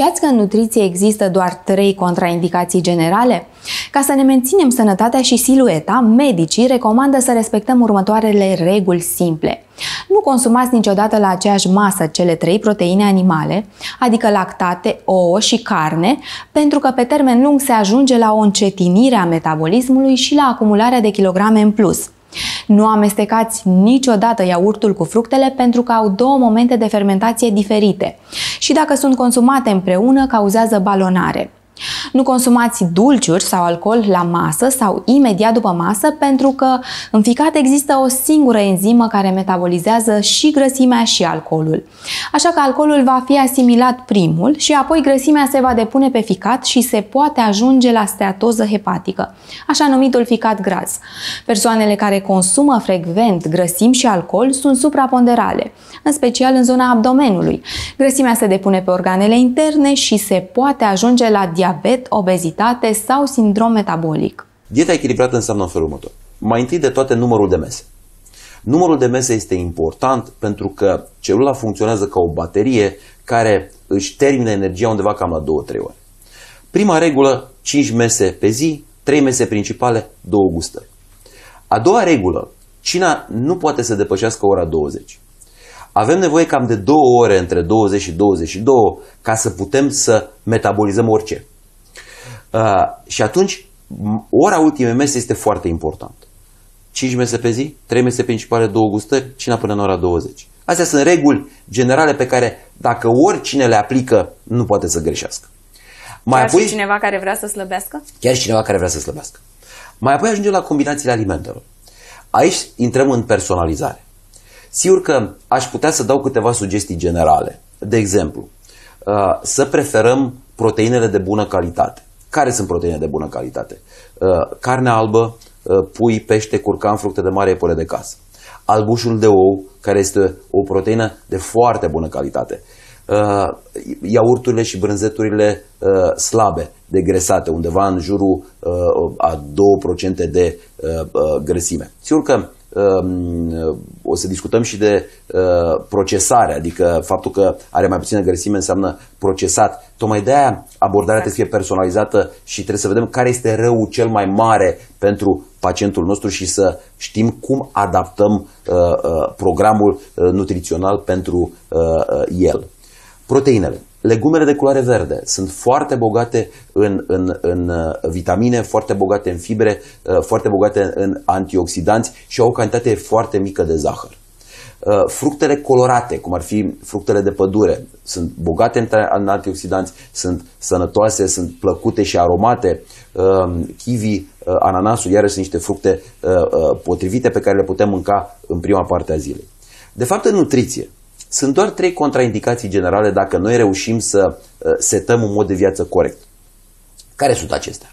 Știați că în nutriție există doar trei contraindicații generale? Ca să ne menținem sănătatea și silueta, medicii recomandă să respectăm următoarele reguli simple. Nu consumați niciodată la aceeași masă cele trei proteine animale, adică lactate, ouă și carne, pentru că pe termen lung se ajunge la o încetinire a metabolismului și la acumularea de kilograme în plus. Nu amestecați niciodată iaurtul cu fructele pentru că au două momente de fermentație diferite și dacă sunt consumate împreună, cauzează balonare. Nu consumați dulciuri sau alcool la masă sau imediat după masă pentru că în ficat există o singură enzimă care metabolizează și grăsimea și alcoolul. Așa că alcoolul va fi asimilat primul și apoi grăsimea se va depune pe ficat și se poate ajunge la steatoză hepatică, așa numitul ficat gras. Persoanele care consumă frecvent grăsimi și alcool sunt supraponderale, în special în zona abdomenului. Grăsimea se depune pe organele interne și se poate ajunge la diabet diabet, obezitate sau sindrom metabolic. Dieta echilibrată înseamnă în felul următor. Mai întâi de toate numărul de mese. Numărul de mese este important pentru că celula funcționează ca o baterie care își termină energia undeva cam la 2-3 ore. Prima regulă, 5 mese pe zi, 3 mese principale, 2 gustări. A doua regulă, cina nu poate să depășească ora 20. Avem nevoie cam de 2 ore între 20 și 22 ca să putem să metabolizăm orice. Uh, și atunci, ora ultimei mese este foarte importantă. 5 mese pe zi, 3 mese principale, 2 gustări, cina până în ora 20. Astea sunt reguli generale pe care dacă oricine le aplică, nu poate să greșească. Mai chiar apoi, și cineva care vrea să slăbească? Chiar și cineva care vrea să slăbească. Mai apoi ajungem la combinațiile alimentelor. Aici intrăm în personalizare. Sigur că aș putea să dau câteva sugestii generale. De exemplu, uh, să preferăm proteinele de bună calitate. Care sunt proteine de bună calitate? Uh, Carne albă, uh, pui, pește, curcan, fructe de mare, epure de casă. Albușul de ou, care este o proteină de foarte bună calitate. Uh, iaurturile și brânzeturile slabe, degresate, undeva în jurul a 2% de grăsime. Sigur că o să discutăm și de uh, procesare, adică faptul că are mai puțină grăsime înseamnă procesat. Tocmai de aia abordarea trebuie să fie personalizată și trebuie să vedem care este răul cel mai mare pentru pacientul nostru și să știm cum adaptăm uh, uh, programul uh, nutrițional pentru uh, uh, el. Proteinele. Legumele de culoare verde sunt foarte bogate în, în, în uh, vitamine, foarte bogate în fibre, uh, foarte bogate în antioxidanți și au o cantitate foarte mică de zahăr. Uh, fructele colorate, cum ar fi fructele de pădure, sunt bogate în antioxidanți, sunt sănătoase, sunt plăcute și aromate. Kiwi, ananasul, iarăși sunt niște fructe potrivite pe care le putem mânca în prima parte a zilei. De fapt, în nutriție, sunt doar trei contraindicații generale dacă noi reușim să uh, setăm un mod de viață corect. Care sunt acestea?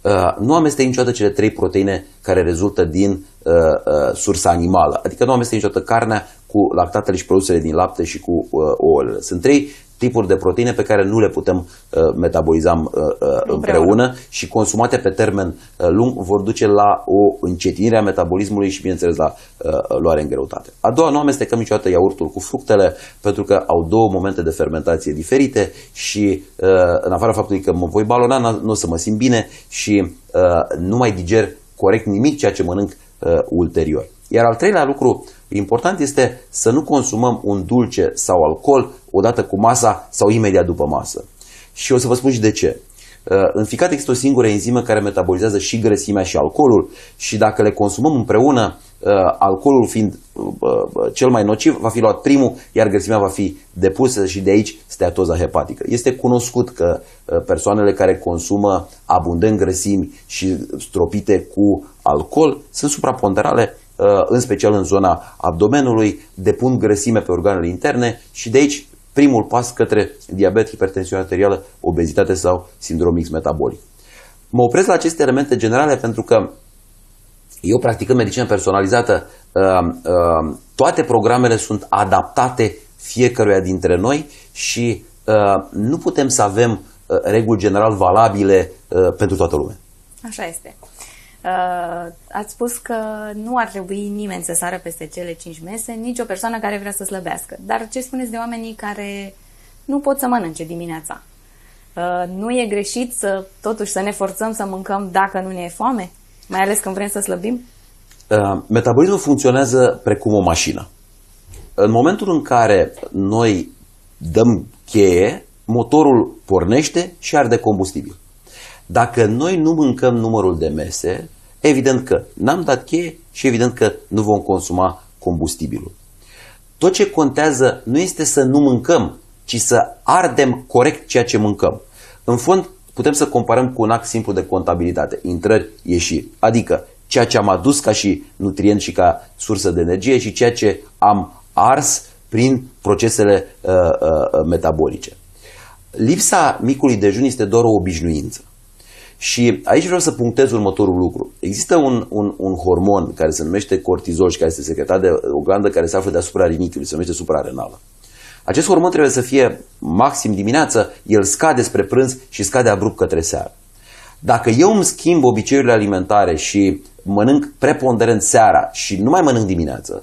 Uh, nu amestec niciodată cele trei proteine care rezultă din uh, sursa animală. Adică nu amestec niciodată carnea cu lactatele și produsele din lapte și cu ouăle. Sunt trei tipuri de proteine pe care nu le putem uh, metaboliza uh, uh, împreună. împreună și consumate pe termen uh, lung vor duce la o încetinire a metabolismului și, bineînțeles, la uh, luare în greutate. A doua, nu amestecăm niciodată iaurtul cu fructele pentru că au două momente de fermentație diferite și, uh, în afară faptului că mă voi balona, nu o să mă simt bine și uh, nu mai diger corect nimic ceea ce mănânc uh, ulterior. Iar al treilea lucru important este să nu consumăm un dulce sau alcool odată cu masa sau imediat după masă. Și o să vă spun și de ce. Uh, în ficat există o singură enzimă care metabolizează și grăsimea și alcoolul și dacă le consumăm împreună, uh, alcoolul fiind uh, cel mai nociv, va fi luat primul, iar grăsimea va fi depusă și de aici steatoza hepatică. Este cunoscut că persoanele care consumă abundent grăsimi și stropite cu alcool sunt supraponderale Uh, în special în zona abdomenului, depun grăsime pe organele interne și de aici primul pas către diabet, hipertensiune arterială, obezitate sau sindrom X metabolic. Mă opresc la aceste elemente generale pentru că eu practicând medicină personalizată, uh, uh, toate programele sunt adaptate fiecăruia dintre noi și nu putem să avem reguli general valabile pentru toată lumea. Așa este. Uh, ați spus că nu ar trebui nimeni să sară peste cele 5 mese, nici o persoană care vrea să slăbească. Dar ce spuneți de oamenii care nu pot să mănânce dimineața? Uh, nu e greșit să totuși să ne forțăm să mâncăm dacă nu ne e foame? Mai ales când vrem să slăbim? Uh, metabolismul funcționează precum o mașină. În momentul în care noi dăm cheie, motorul pornește și arde combustibil. Dacă noi nu mâncăm numărul de mese, Evident că n-am dat cheie și evident că nu vom consuma combustibilul. Tot ce contează nu este să nu mâncăm, ci să ardem corect ceea ce mâncăm. În fond, putem să comparăm cu un act simplu de contabilitate, intrări, ieșiri, adică ceea ce am adus ca și nutrient și ca sursă de energie și ceea ce am ars prin procesele uh, uh, metabolice. Lipsa micului dejun este doar o obișnuință. Și aici vreau să punctez următorul lucru. Există un, un, un hormon care se numește cortizol și care este secretat de o glandă care se află deasupra rinichiului, se numește suprarenală. Acest hormon trebuie să fie maxim dimineață, el scade spre prânz și scade abrupt către seară. Dacă eu îmi schimb obiceiurile alimentare și mănânc preponderent seara și nu mai mănânc dimineață,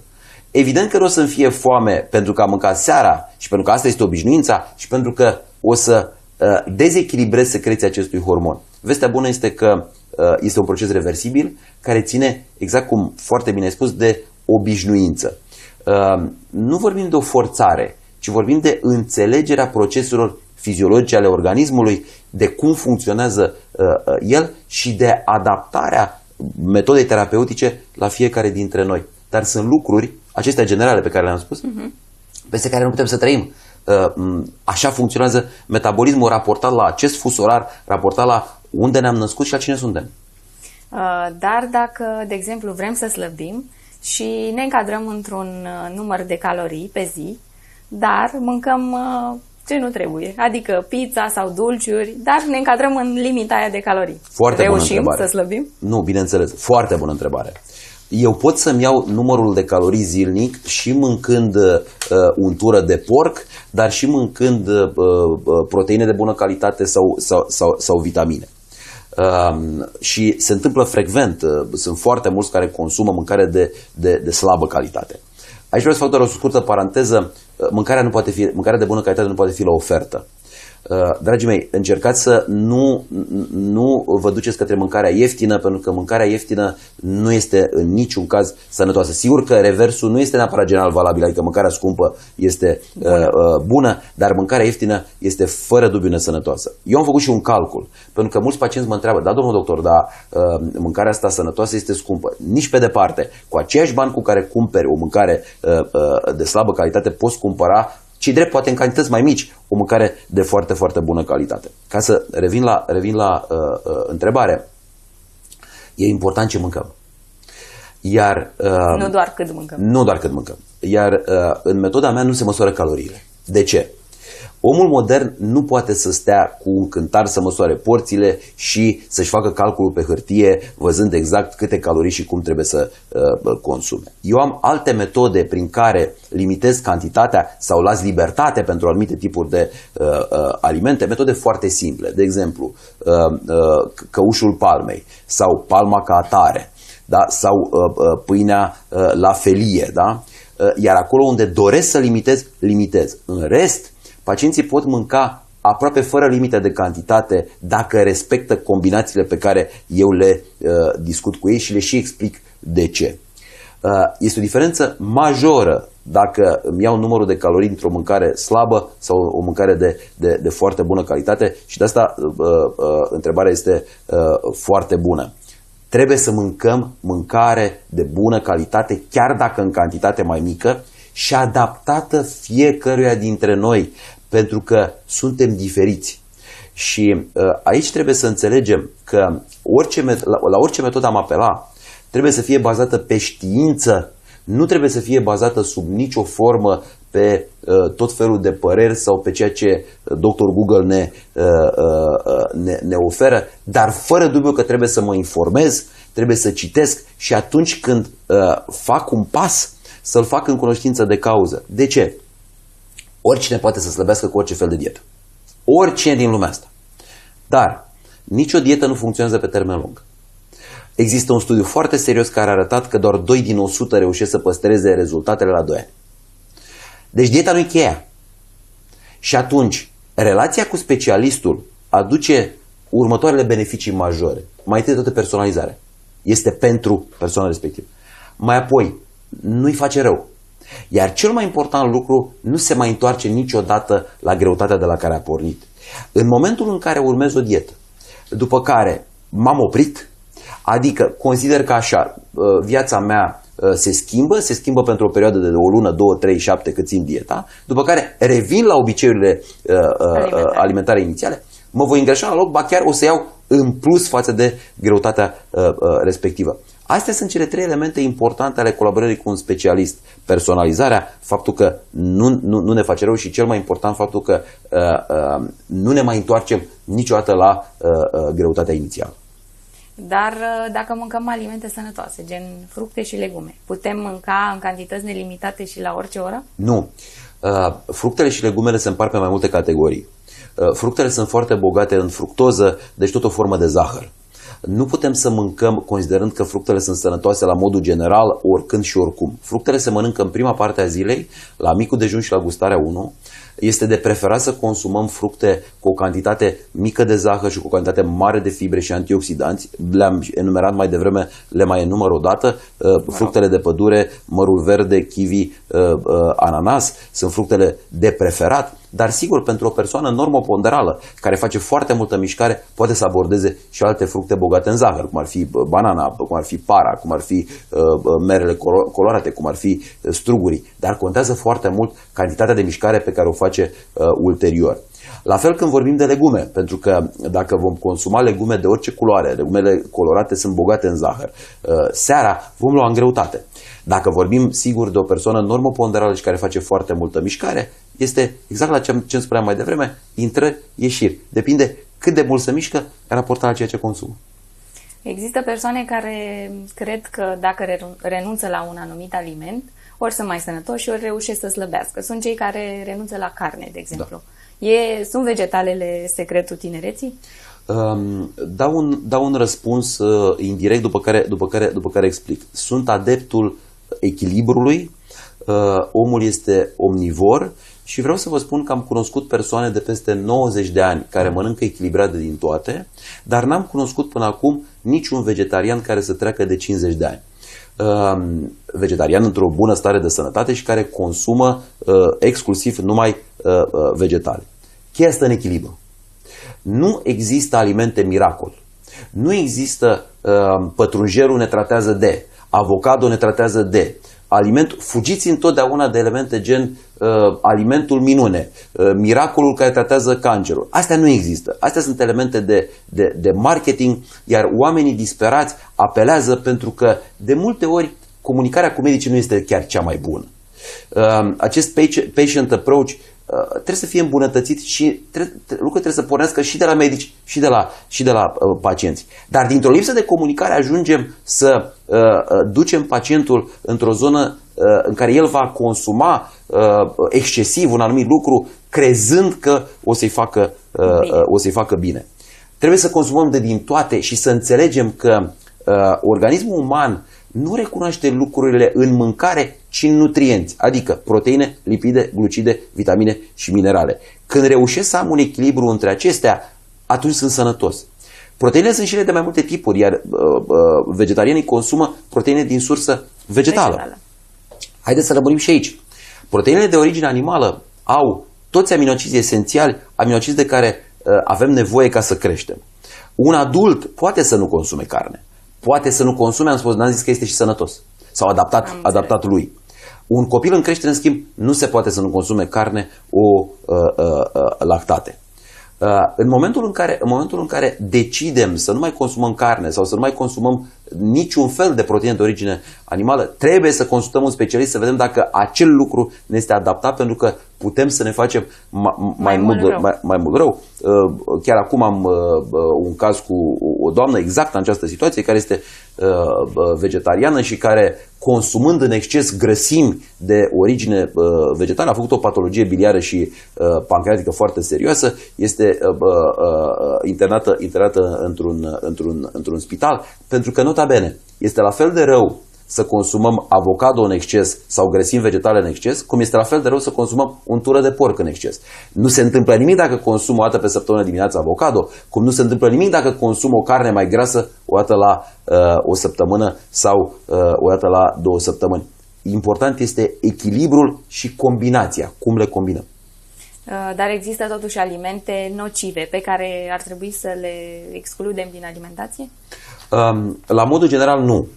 evident că nu o să-mi fie foame pentru că am mâncat seara și pentru că asta este obișnuința și pentru că o să uh, dezechilibrez secreția acestui hormon. Vestea bună este că uh, este un proces reversibil care ține, exact cum foarte bine ai spus, de obișnuință. Uh, nu vorbim de o forțare, ci vorbim de înțelegerea proceselor fiziologice ale organismului, de cum funcționează uh, el și de adaptarea metodei terapeutice la fiecare dintre noi. Dar sunt lucruri, acestea generale pe care le-am spus, uh-huh. peste care nu putem să trăim. Așa funcționează metabolismul raportat la acest fus orar, raportat la unde ne-am născut și la cine suntem. Uh, dar dacă, de exemplu, vrem să slăbim și ne încadrăm într-un uh, număr de calorii pe zi, dar mâncăm uh, ce nu trebuie, adică pizza sau dulciuri, dar ne încadrăm în limita aia de calorii. Foarte Reușim bună întrebare. să slăbim? Nu, bineînțeles, foarte bună întrebare. Eu pot să-mi iau numărul de calorii zilnic și mâncând uh, untură de porc, dar și mâncând uh, proteine de bună calitate sau, sau, sau, sau vitamine. Um, și se întâmplă frecvent. Uh, sunt foarte mulți care consumă mâncare de, de, de slabă calitate. Aici vreau să fac doar o scurtă paranteză. Uh, mâncarea, nu poate fi, mâncarea de bună calitate nu poate fi la ofertă. Uh, dragii mei, încercați să nu, nu vă duceți către mâncarea ieftină, pentru că mâncarea ieftină nu este în niciun caz sănătoasă. Sigur că reversul nu este neapărat general valabil, adică mâncarea scumpă este uh, bună, uh, bună dar mâncarea ieftină este fără dubiu nesănătoasă. Eu am făcut și un calcul, pentru că mulți pacienți mă întreabă, da, domnul doctor, dar uh, mâncarea asta sănătoasă este scumpă. Nici pe departe, cu aceiași bani cu care cumperi o mâncare uh, uh, de slabă calitate, poți cumpăra ci drept poate în cantități mai mici, o mâncare de foarte, foarte bună calitate. Ca să revin la, revin la uh, uh, întrebare, e important ce mâncăm. Iar, uh, nu doar cât mâncăm. Nu doar cât mâncăm. Iar uh, în metoda mea nu se măsoară caloriile. De ce? Omul modern nu poate să stea cu un cântar să măsoare porțile și să-și facă calculul pe hârtie văzând exact câte calorii și cum trebuie să uh, consume. Eu am alte metode prin care limitez cantitatea sau las libertate pentru anumite tipuri de uh, uh, alimente, metode foarte simple, de exemplu uh, uh, căușul palmei sau palma ca atare da? sau uh, uh, pâinea uh, la felie. Da? Uh, iar acolo unde doresc să limitez, limitez. În rest, Pacienții pot mânca aproape fără limită de cantitate dacă respectă combinațiile pe care eu le uh, discut cu ei și le și explic de ce. Uh, este o diferență majoră dacă îmi iau numărul de calorii într-o mâncare slabă sau o mâncare de, de, de foarte bună calitate și de asta uh, uh, întrebarea este uh, foarte bună. Trebuie să mâncăm mâncare de bună calitate, chiar dacă în cantitate mai mică, și adaptată fiecăruia dintre noi, pentru că suntem diferiți. Și uh, aici trebuie să înțelegem că orice, la, la orice metodă am apela trebuie să fie bazată pe știință, nu trebuie să fie bazată sub nicio formă pe uh, tot felul de păreri sau pe ceea ce uh, doctor Google ne, uh, uh, ne, ne oferă, dar fără dubiu că trebuie să mă informez, trebuie să citesc și atunci când uh, fac un pas, să-l fac în cunoștință de cauză. De ce? Oricine poate să slăbească cu orice fel de dietă. Oricine din lumea asta. Dar nicio dietă nu funcționează pe termen lung. Există un studiu foarte serios care a arătat că doar 2 din 100 reușesc să păstreze rezultatele la 2 ani. Deci dieta nu e cheia. Și atunci, relația cu specialistul aduce următoarele beneficii majore. Mai întâi de toate personalizare. Este pentru persoana respectivă. Mai apoi, nu-i face rău. Iar cel mai important lucru, nu se mai întoarce niciodată la greutatea de la care a pornit. În momentul în care urmez o dietă, după care m-am oprit, adică consider că așa, uh, viața mea uh, se schimbă, se schimbă pentru o perioadă de o lună, două, trei, șapte cât țin dieta, după care revin la obiceiurile uh, alimentare. alimentare inițiale, mă voi îngreșa la loc, ba chiar o să iau în plus față de greutatea respectivă. Astea sunt cele trei elemente importante ale colaborării cu un specialist. Personalizarea, faptul că nu, nu, nu ne face rău și cel mai important faptul că uh, uh, nu ne mai întoarcem niciodată la uh, uh, greutatea inițială. Dar uh, dacă mâncăm alimente sănătoase, gen fructe și legume, putem mânca în cantități nelimitate și la orice oră? Nu. Uh, fructele și legumele se împart pe mai multe categorii. Uh, fructele sunt foarte bogate în fructoză, deci tot o formă de zahăr. Nu putem să mâncăm considerând că fructele sunt sănătoase la modul general, oricând și oricum. Fructele se mănâncă în prima parte a zilei, la micul dejun și la gustarea 1. Este de preferat să consumăm fructe cu o cantitate mică de zahăr și cu o cantitate mare de fibre și antioxidanți. Le-am enumerat mai devreme, le mai enumăr o dată. Uh, fructele de pădure, mărul verde, kiwi, uh, uh, ananas sunt fructele de preferat dar sigur, pentru o persoană normoponderală, care face foarte multă mișcare, poate să abordeze și alte fructe bogate în zahăr, cum ar fi banana, cum ar fi para, cum ar fi uh, merele colorate, cum ar fi uh, strugurii. Dar contează foarte mult cantitatea de mișcare pe care o face uh, ulterior. La fel când vorbim de legume, pentru că dacă vom consuma legume de orice culoare, legumele colorate sunt bogate în zahăr, uh, seara vom lua în greutate. Dacă vorbim, sigur, de o persoană normoponderală și care face foarte multă mișcare, este exact la ce, ce îmi spuneam mai devreme, intrări, ieșiri. Depinde cât de mult se mișcă raportat la ceea ce consumă. Există persoane care cred că dacă renunță la un anumit aliment, ori sunt mai sănătoși, ori reușesc să slăbească. Sunt cei care renunță la carne, de exemplu. Da. E, sunt vegetalele secretul tinereții? Um, dau, un, dau un răspuns uh, indirect după care, după, care, după care explic. Sunt adeptul echilibrului, uh, omul este omnivor și vreau să vă spun că am cunoscut persoane de peste 90 de ani care mănâncă echilibrat de din toate, dar n-am cunoscut până acum niciun vegetarian care să treacă de 50 de ani. Ehm, vegetarian într-o bună stare de sănătate și care consumă eh, exclusiv numai eh, eh, vegetale. Cheia stă în echilibru. Nu există alimente miracol. Nu există ehm, pătrunjerul ne tratează de, avocado ne tratează de, alimentul, fugiți întotdeauna de elemente gen uh, alimentul minune, uh, miracolul care tratează cancerul. Astea nu există. Astea sunt elemente de, de, de marketing, iar oamenii disperați apelează pentru că de multe ori comunicarea cu medicii nu este chiar cea mai bună. Uh, acest patient approach Uh, trebuie să fie îmbunătățit și trebuie, lucrurile trebuie să pornească și de la medici și de la, și de la uh, pacienți. Dar dintr-o lipsă de comunicare ajungem să uh, uh ducem pacientul într-o zonă uh, în care el va consuma uh, excesiv un anumit lucru, crezând că o să-i facă, uh, uh, o să-i facă bine. Trebuie să consumăm de din toate și să înțelegem că uh, organismul uman uh, nu recunoaște lucrurile în mâncare, ci în nutrienți, adică proteine, lipide, glucide, vitamine și minerale. Când reușesc să am un echilibru între acestea, atunci sunt sănătos. Proteinele sunt și ele de mai multe tipuri, iar uh, uh, vegetarianii consumă proteine din sursă vegetală. vegetală. Haideți să rămânim și aici. Proteinele de origine animală au toți aminoacizi esențiali, aminoacizi de care uh, avem nevoie ca să creștem. Un adult poate să nu consume carne, poate să nu consume, am spus, n-am zis că este și sănătos. Sau adaptat, adaptat lui. Un copil în creștere, în schimb, nu se poate să nu consume carne, o uh, uh, uh, lactate. Uh, în, momentul în, care, în momentul în care decidem să nu mai consumăm carne sau să nu mai consumăm niciun fel de proteine de origine animală, trebuie să consultăm un specialist să vedem dacă acel lucru ne este adaptat pentru că putem să ne facem mai, mai, mult, mult rău. Mai, mai mult rău. Uh, chiar acum am uh, uh un caz cu o doamnă exact în această situație, care este uh, uh, vegetariană și care, consumând în exces grăsimi de origine uh, vegetală, a făcut o patologie biliară și uh, pancreatică foarte serioasă, este uh, uh, uh internată, internată într-un, într-un, într-un spital, pentru că, nota bene, este la fel de rău să consumăm avocado în exces sau grăsimi vegetale în exces, cum este la fel de rău să consumăm untură de porc în exces. Nu se întâmplă nimic dacă consum o dată pe săptămână dimineața avocado, cum nu se întâmplă nimic dacă consum o carne mai grasă o dată la uh, o săptămână sau uh, o dată la două săptămâni. Important este echilibrul și combinația, cum le combinăm. Uh, dar există totuși alimente nocive pe care ar trebui să le excludem din alimentație? Um, la modul general, nu.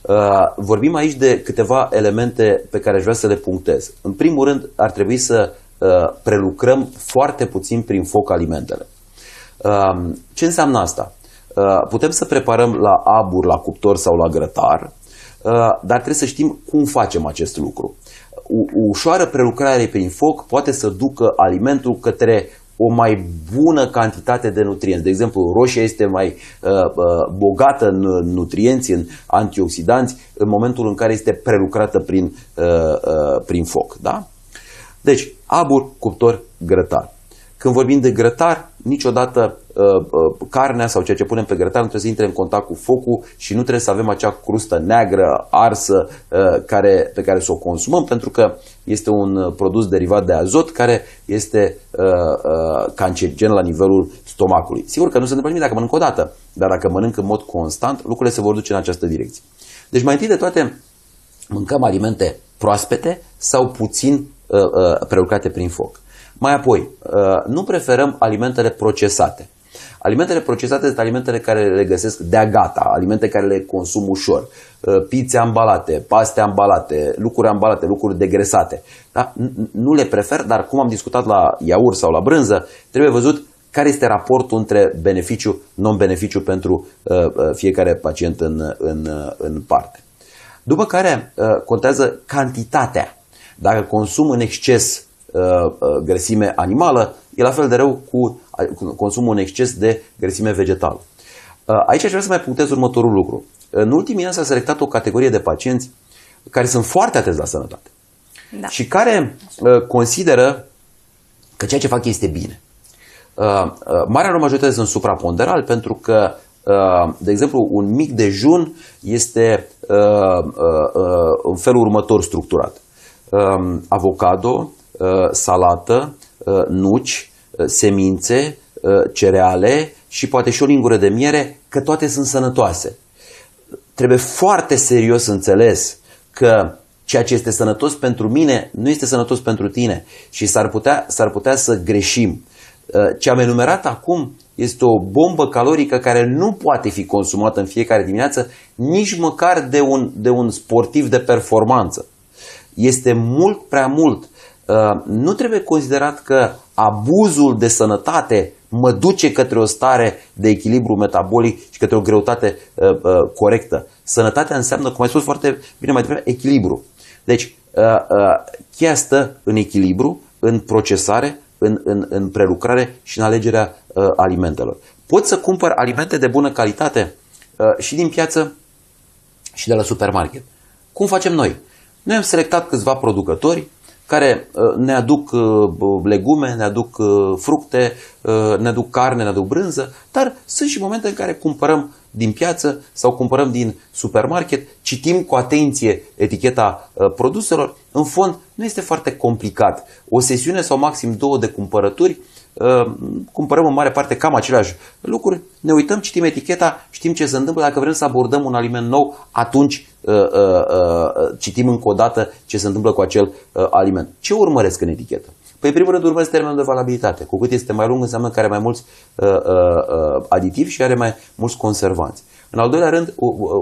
Uh, vorbim aici de câteva elemente pe care aș vrea să le punctez. În primul rând, ar trebui să uh, prelucrăm foarte puțin prin foc alimentele. Um, ce înseamnă asta? Uh, putem să preparăm la abur, la cuptor sau la grătar, dar trebuie să știm cum facem acest lucru. O ușoară prelucrare prin foc poate să ducă alimentul către o mai bună cantitate de nutrienți. De exemplu, roșia este mai uh, uh, bogată în nutrienți, în antioxidanți, în momentul în care este prelucrată prin, uh, uh, prin foc. Da? Deci, abur, cuptor, grătar. Când vorbim de grătar, niciodată Uh, uh, carnea sau ceea ce punem pe grătar nu trebuie să intre în contact cu focul și nu trebuie să avem acea crustă neagră, arsă, uh, care, pe care să o consumăm, pentru că este un produs derivat de azot care este cancerigen la nivelul stomacului. Sigur că nu se întâmplă nimic dacă mănânc o dată, dar dacă mănânc în mod constant, lucrurile se vor duce în această direcție. Deci mai întâi de toate, mâncăm alimente proaspete sau puțin uh, prelucrate prin foc. Mai apoi, nu preferăm alimentele procesate. Alimentele procesate sunt alimentele care le găsesc de-a gata, alimente care le consum ușor. Uh, pizze ambalate, paste ambalate, lucruri ambalate, lucruri degresate. Da? Nu le prefer, dar cum am discutat la iaurt sau la brânză, trebuie văzut care este raportul între beneficiu, non-beneficiu pentru uh, uh, fiecare pacient în, în, în parte. După care contează cantitatea. Dacă consum în exces grăsime animală, e la fel de rău cu consumul un exces de grăsime vegetală. Uh, aici aș vrea să mai punctez următorul lucru. Uh, în ultimii ani s-a selectat o categorie de pacienți care sunt foarte atenți la sănătate da. și care uh, consideră că ceea ce fac este bine. Marea lor majoritate sunt supraponderali pentru că de exemplu, un mic dejun este în felul următor structurat. Avocado, salată, nuci, Uh, semințe, uh, cereale și poate și o lingură de miere, că toate sunt sănătoase. Trebuie foarte serios înțeles că ceea ce este sănătos pentru mine nu este sănătos pentru tine și s-ar putea, s-ar putea să greșim. Uh, ce am enumerat acum este o bombă calorică care nu poate fi consumată în fiecare dimineață, nici măcar de un, de un sportiv de performanță. Este mult prea mult. Nu trebuie considerat că abuzul de sănătate mă duce către o stare de echilibru metabolic și către o greutate uh, uh, corectă. Sănătatea înseamnă, cum ai spus foarte bine mai devreme, echilibru. Deci, uh, uh, cheia stă în echilibru, în procesare, în, în, în prelucrare și în alegerea uh, alimentelor. Poți să cumpăr alimente de bună calitate uh, și din piață și de la supermarket. Cum facem noi? Noi am selectat câțiva producători care uh, ne aduc uh, legume, ne aduc uh, fructe, ne aduc carne, ne aduc brânză, dar sunt și momente în care cumpărăm din piață sau cumpărăm din supermarket, citim cu atenție eticheta produselor. În fond, nu este foarte complicat. O sesiune sau maxim două de cumpărături Uh, cumpărăm în mare parte cam aceleași lucruri, ne uităm, citim eticheta, știm ce se întâmplă, dacă vrem să abordăm un aliment nou, atunci uh, uh, citim încă o dată ce se întâmplă cu acel aliment. Ce urmăresc în etichetă? Păi, în primul rând, urmăresc termenul de valabilitate. Cu cât este mai lung, înseamnă că are mai mulți aditivi și are mai mulți conservanți. În al doilea rând,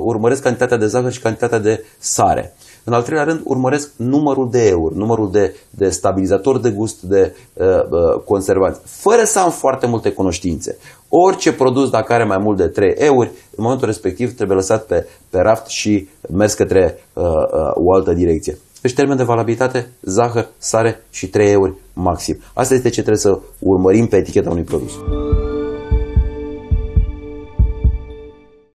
urmăresc cantitatea de zahăr și cantitatea de sare. În al treilea rând, urmăresc numărul de euro, numărul de, de stabilizator de gust, de uh, uh, conservanți, fără să am foarte multe cunoștințe. Orice produs, dacă are mai mult de 3 euro, în momentul respectiv trebuie lăsat pe, pe raft și mers către uh, uh, o altă direcție. Deci termen de valabilitate, zahăr, sare și 3 euro maxim. Asta este ce trebuie să urmărim pe eticheta unui produs.